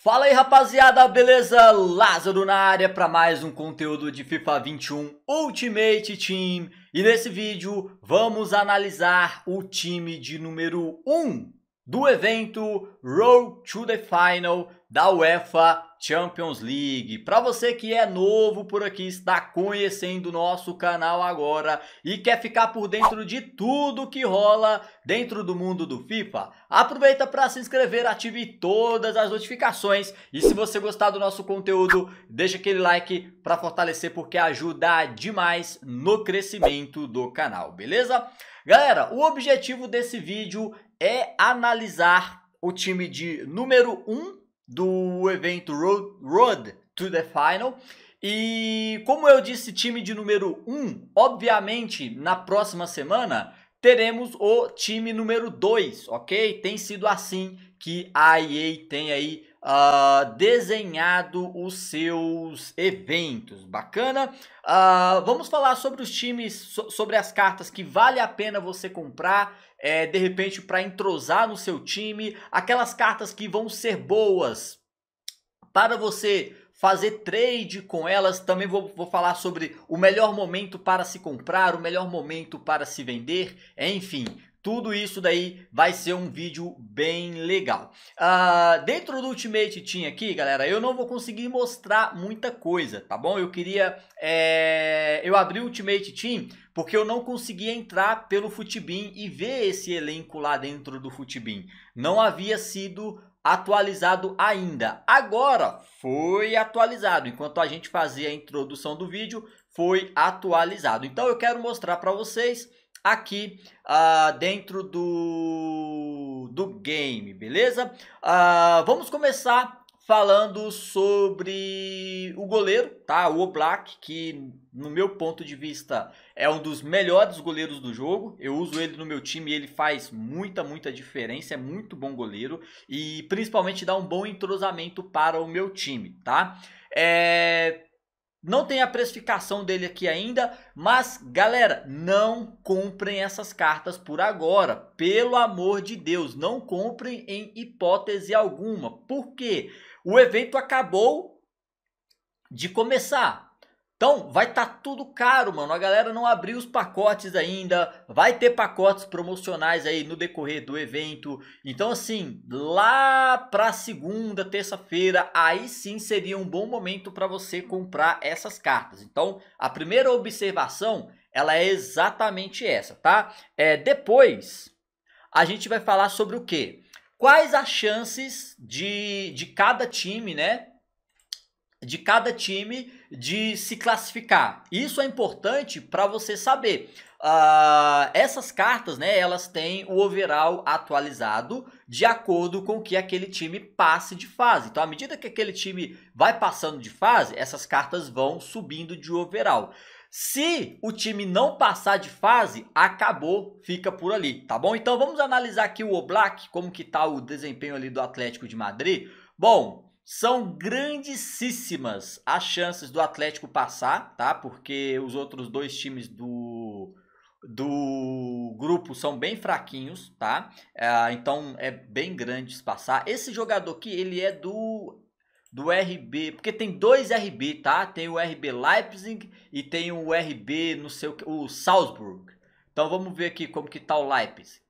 Fala aí rapaziada, beleza? Lázaro na área para mais um conteúdo de FIFA 21 Ultimate Team E nesse vídeo vamos analisar o time de número 1 do evento Road to the Final da UEFA Champions League. Para você que é novo por aqui, está conhecendo o nosso canal agora e quer ficar por dentro de tudo que rola dentro do mundo do FIFA, aproveita para se inscrever, ative todas as notificações e se você gostar do nosso conteúdo, deixa aquele like para fortalecer porque ajuda demais no crescimento do canal, beleza? Galera, o objetivo desse vídeo é analisar o time de número 1 um do evento Road, Road to the Final. E como eu disse, time de número 1, um, obviamente na próxima semana teremos o time número 2, ok? Tem sido assim que a EA tem aí uh, desenhado os seus eventos. Bacana? Uh, vamos falar sobre os times, so, sobre as cartas que vale a pena você comprar, é, de repente, para entrosar no seu time. Aquelas cartas que vão ser boas para você fazer trade com elas. Também vou, vou, falar sobre o melhor momento para se comprar, o melhor momento para se vender. Enfim, tudo isso daí vai ser um vídeo bem legal. Uh, dentro do Ultimate Team aqui, galera, eu não vou conseguir mostrar muita coisa, tá bom? Eu queria... É... Eu abri o Ultimate Team porque eu não conseguia entrar pelo Futibin e ver esse elenco lá dentro do Futibin. Não havia sido atualizado ainda. Agora foi atualizado. Enquanto a gente fazia a introdução do vídeo, foi atualizado. Então eu quero mostrar para vocês aqui ah, dentro do, do game, beleza? Ah, vamos começar falando sobre o goleiro, tá? O Oblak, que no meu ponto de vista é um dos melhores goleiros do jogo. Eu uso ele no meu time e ele faz muita, muita diferença. É muito bom goleiro e principalmente dá um bom entrosamento para o meu time, tá? É, não tem a precificação dele aqui ainda, mas galera, não comprem essas cartas por agora, pelo amor de Deus, não comprem em hipótese alguma, porque o evento acabou de começar. Então, vai estar tá tudo caro, mano. A galera não abriu os pacotes ainda. Vai ter pacotes promocionais aí no decorrer do evento. Então, assim, lá para segunda, terça-feira, aí sim seria um bom momento para você comprar essas cartas. Então, a primeira observação, ela é exatamente essa, tá? É, depois, a gente vai falar sobre o quê? Quais as chances de, de cada time, né? de cada time de se classificar. Isso é importante para você saber. Uh, essas cartas, né, elas têm o overall atualizado de acordo com que aquele time passe de fase. Então, à medida que aquele time vai passando de fase, essas cartas vão subindo de overall. Se o time não passar de fase, acabou, fica por ali, tá bom? Então vamos analisar aqui o Oblak, como que tá o desempenho ali do Atlético de Madrid. Bom, são grandíssimas as chances do Atlético passar, tá? Porque os outros dois times do, do grupo são bem fraquinhos, tá? É, então é bem grande passar. Esse jogador aqui, ele é do do RB, porque tem dois RB, tá? Tem o RB Leipzig e tem o RB, não sei o que, o Salzburg. Então vamos ver aqui como que tá o Leipzig.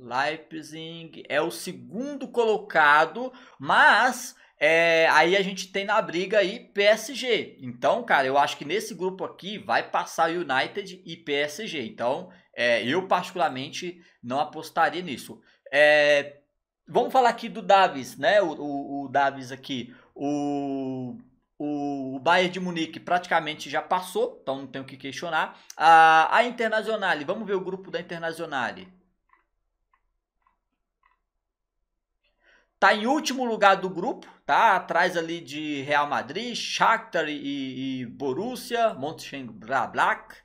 Leipzig é o segundo colocado, mas é, aí a gente tem na briga aí PSG. Então, cara, eu acho que nesse grupo aqui vai passar United e PSG. Então, é, eu particularmente não apostaria nisso. É, vamos falar aqui do Davis, né? O, o, o Davis aqui, o, o, o Bayern de Munique praticamente já passou, então não tem o que questionar. A, a Internazionale, vamos ver o grupo da Internazionale. Tá em último lugar do grupo, tá? Atrás ali de Real Madrid, Shakhtar e, e Borussia, Mönchengladbach.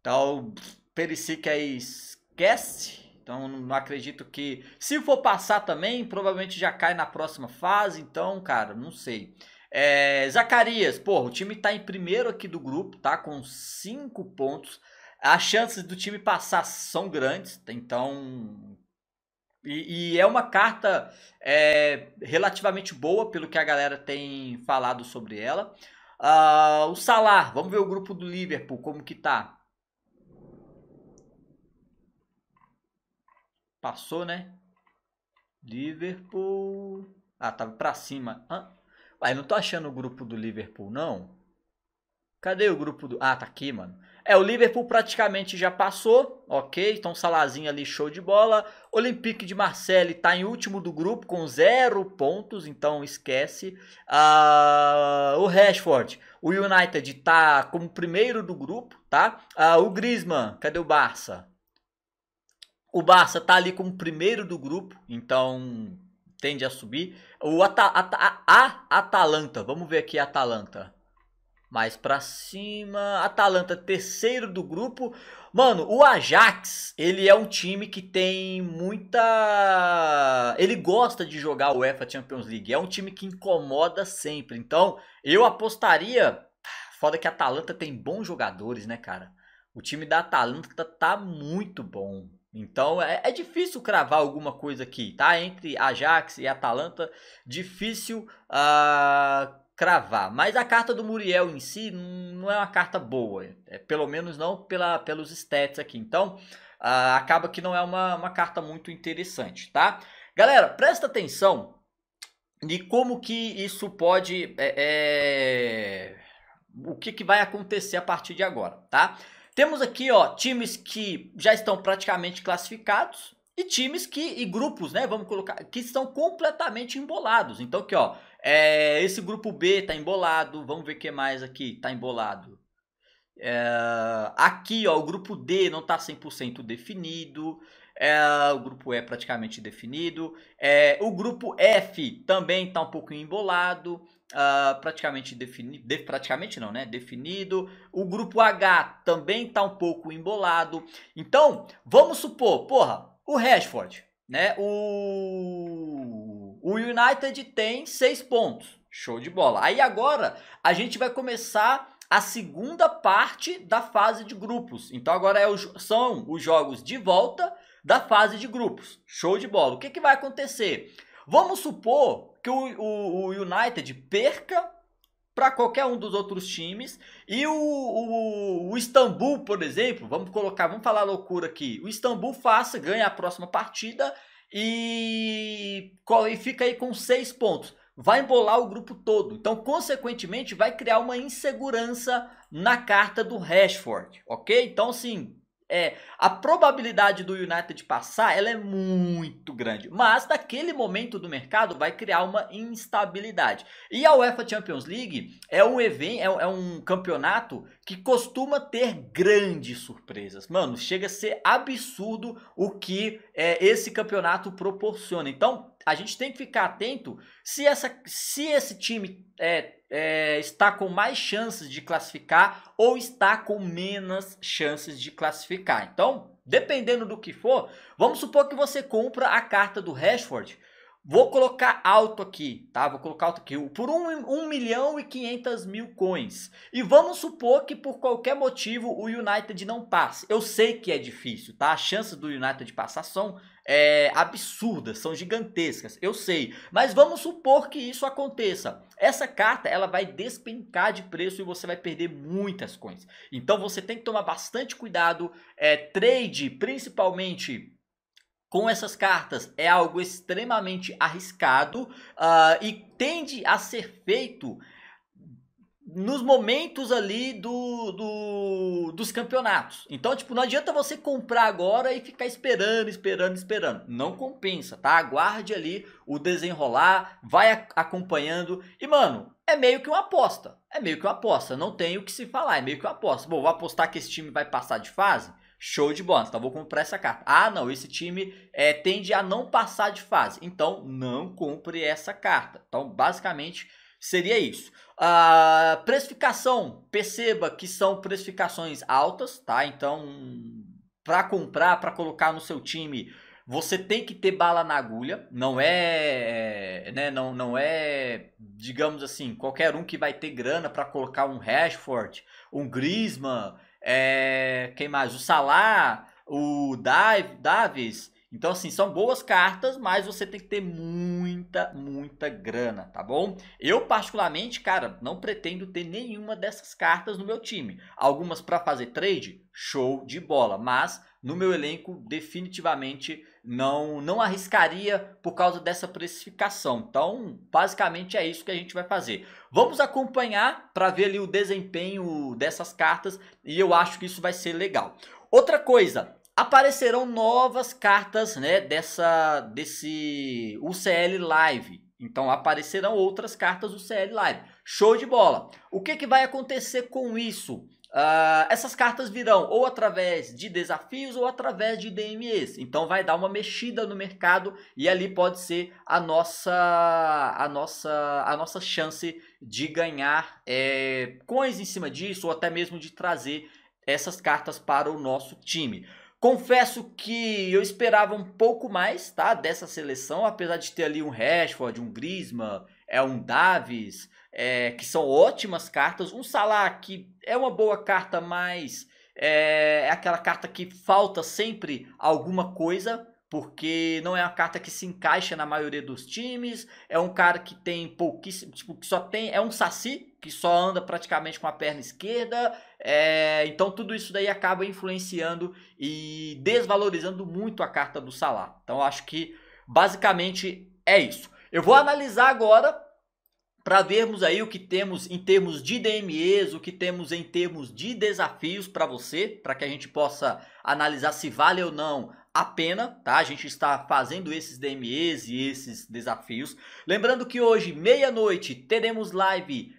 Então, Perisic aí esquece. Então, não acredito que... Se for passar também, provavelmente já cai na próxima fase. Então, cara, não sei. É, Zacarias, porra, o time tá em primeiro aqui do grupo, tá? Com cinco pontos. As chances do time passar são grandes, tá? então e, e, é uma carta é, relativamente boa, pelo que a galera tem falado sobre ela. Uh, o Salah, vamos ver o grupo do Liverpool, como que tá. Passou, né? Liverpool... Ah, tava pra cima. Ah, Ué, não tô achando o grupo do Liverpool, não. Cadê o grupo do... Ah, tá aqui, mano. É, o Liverpool praticamente já passou, ok? Então Salazinho ali, show de bola. Olympique de Marseille está em último do grupo com zero pontos, então esquece. Uh, o Rashford, o United está como primeiro do grupo, tá? Uh, o Griezmann, cadê o Barça? O Barça está ali como primeiro do grupo, então tende a subir. O Ata a Atalanta, vamos ver aqui a Atalanta mais para cima. Atalanta, terceiro do grupo. Mano, o Ajax, ele é um time que tem muita. Ele gosta de jogar o UEFA Champions League. É um time que incomoda sempre. Então, eu apostaria. Foda que a Atalanta tem bons jogadores, né, cara? O time da Atalanta tá, tá muito bom. Então é, é, difícil cravar alguma coisa aqui, tá? Entre Ajax e Atalanta, difícil uh, cravar. Mas a carta do Muriel em si não é uma carta boa. É, pelo menos não pela, pelos stats aqui. Então, uh, acaba que não é uma, uma carta muito interessante, tá? Galera, presta atenção de como que isso pode... É, é, o que, que vai acontecer a partir de agora, tá? Temos aqui, ó, times que já estão praticamente classificados, e times que e grupos, né, vamos colocar, que estão completamente embolados. Então aqui, ó, é, esse grupo B tá embolado. Vamos ver o que mais aqui tá embolado. É, aqui, ó, o grupo D não tá 100% definido. É, o grupo E é praticamente definido. É, o grupo F também está um pouco embolado, uh, praticamente definido. De, praticamente não, né? Definido. O grupo H também está um pouco embolado. Então, vamos supor, porra, o Rashford, né? O o United tem seis pontos. Show de bola. Aí agora a gente vai começar a segunda parte da fase de grupos. Então agora é o, são os jogos de volta da fase de grupos. Show de bola. O que, que vai acontecer? Vamos supor que o, o, o United perca para qualquer um dos outros times e o, o, o, Istambul, por exemplo, vamos colocar, vamos falar loucura aqui. O Istambul faça, ganha a próxima partida e, fica aí com seis pontos. Vai embolar o grupo todo. Então, consequentemente, vai criar uma insegurança na carta do Rashford, ok? Então, sim, é, a probabilidade do United passar ela é muito grande, mas naquele momento do mercado vai criar uma instabilidade. E a UEFA Champions League é um evento, é, é, um campeonato que costuma ter grandes surpresas. Mano, chega a ser absurdo o que é, esse campeonato proporciona. Então, a gente tem que ficar atento se, essa, se esse time é, é, está com mais chances de classificar ou está com menos chances de classificar. Então, dependendo do que for, vamos supor que você compra a carta do Rashford. Vou colocar alto aqui, tá? Vou colocar alto aqui, por 1 um, um milhão e 500 mil coins. E vamos supor que por qualquer motivo o United não passe. Eu sei que é difícil, tá? As chances do United passar são é, absurdas, são gigantescas, eu sei. Mas vamos supor que isso aconteça. Essa carta ela vai despencar de preço e você vai perder muitas coins. Então você tem que tomar bastante cuidado. É, trade, principalmente com essas cartas é algo extremamente arriscado uh, e tende a ser feito nos momentos ali do, do, dos campeonatos. Então, tipo, não adianta você comprar agora e ficar esperando, esperando, esperando. Não compensa, tá? Aguarde ali o desenrolar, vai acompanhando. E, mano, é meio que uma aposta. É meio que uma aposta. Não tem o que se falar, é meio que uma aposta. Bom, vou apostar que esse time vai passar de fase? Show de bola, então vou comprar essa carta. Ah, não, esse time é, tende a não passar de fase. Então, não compre essa carta. Então, basicamente, seria isso. Uh, precificação, perceba que são precificações altas, tá? Então, para comprar, para colocar no seu time, você tem que ter bala na agulha. Não é, né? Não, não é, digamos assim, qualquer um que vai ter grana para colocar um Rashford, um Griezmann, é, quem mais? O Salah, o Dav Davis então, assim, são boas cartas, mas você tem que ter muita, muita grana, tá bom? Eu, particularmente, cara, não pretendo ter nenhuma dessas cartas no meu time. Algumas para fazer trade, show de bola, mas no meu elenco definitivamente não não arriscaria por causa dessa precificação. Então, basicamente é isso que a gente vai fazer. Vamos acompanhar para ver ali o desempenho dessas cartas e eu acho que isso vai ser legal. Outra coisa, aparecerão novas cartas né, dessa, desse UCL Live. Então aparecerão outras cartas UCL Live. Show de bola! O que, que vai acontecer com isso? Uh, essas cartas virão ou através de desafios ou através de DMEs. Então vai dar uma mexida no mercado e ali pode ser a nossa a nossa a nossa chance de ganhar é, coins em cima disso ou até mesmo de trazer essas cartas para o nosso time. Confesso que eu esperava um pouco mais, tá, dessa seleção, apesar de ter ali um Rashford, um Griezmann, é um Davis, é, que são ótimas cartas, um Salah que é uma boa carta, mas é, é aquela carta que falta sempre alguma coisa porque não é uma carta que se encaixa na maioria dos times, é um cara que tem pouquíssimo, tipo, que só tem, é um saci, que só anda praticamente com a perna esquerda, é, então tudo isso daí acaba influenciando e desvalorizando muito a carta do Salah. Então acho que basicamente é isso. Eu vou analisar agora para vermos aí o que temos em termos de DMEs, o que temos em termos de desafios para você, para que a gente possa analisar se vale ou não a pena, tá? A gente está fazendo esses DMEs e esses desafios. Lembrando que hoje, meia-noite, teremos live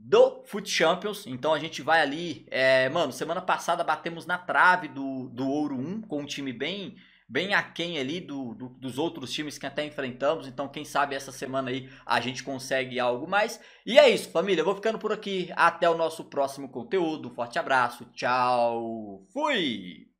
do Foot Champions. Então a gente vai ali. É, mano, semana passada batemos na trave do, do Ouro 1 com um time bem bem aquém ali do, do, dos outros times que até enfrentamos. Então, quem sabe essa semana aí a gente consegue algo mais. E é isso, família. Eu vou ficando por aqui. Até o nosso próximo conteúdo. forte abraço. Tchau. Fui!